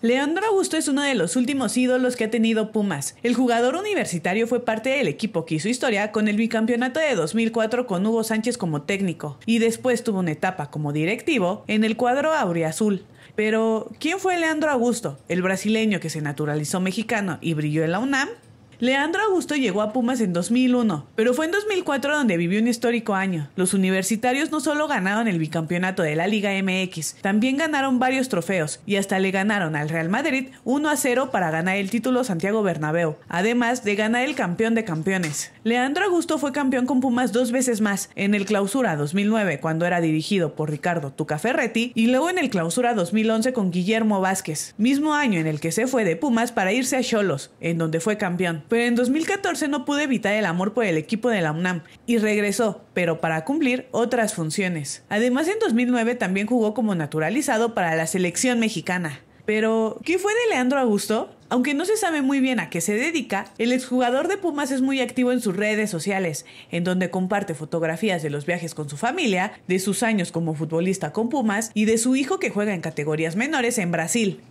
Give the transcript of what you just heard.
Leandro Augusto es uno de los últimos ídolos que ha tenido Pumas. El jugador universitario fue parte del equipo que hizo historia con el bicampeonato de 2004 con Hugo Sánchez como técnico y después tuvo una etapa como directivo en el cuadro Azul. Pero, ¿quién fue Leandro Augusto? El brasileño que se naturalizó mexicano y brilló en la UNAM Leandro Augusto llegó a Pumas en 2001, pero fue en 2004 donde vivió un histórico año. Los universitarios no solo ganaron el bicampeonato de la Liga MX, también ganaron varios trofeos y hasta le ganaron al Real Madrid 1 a 0 para ganar el título Santiago Bernabéu, además de ganar el campeón de campeones. Leandro Augusto fue campeón con Pumas dos veces más, en el Clausura 2009 cuando era dirigido por Ricardo Tucaferretti, y luego en el Clausura 2011 con Guillermo Vázquez, mismo año en el que se fue de Pumas para irse a Cholos, en donde fue campeón pero en 2014 no pudo evitar el amor por el equipo de la UNAM y regresó, pero para cumplir otras funciones. Además, en 2009 también jugó como naturalizado para la selección mexicana. Pero, ¿qué fue de Leandro Augusto? Aunque no se sabe muy bien a qué se dedica, el exjugador de Pumas es muy activo en sus redes sociales, en donde comparte fotografías de los viajes con su familia, de sus años como futbolista con Pumas y de su hijo que juega en categorías menores en Brasil.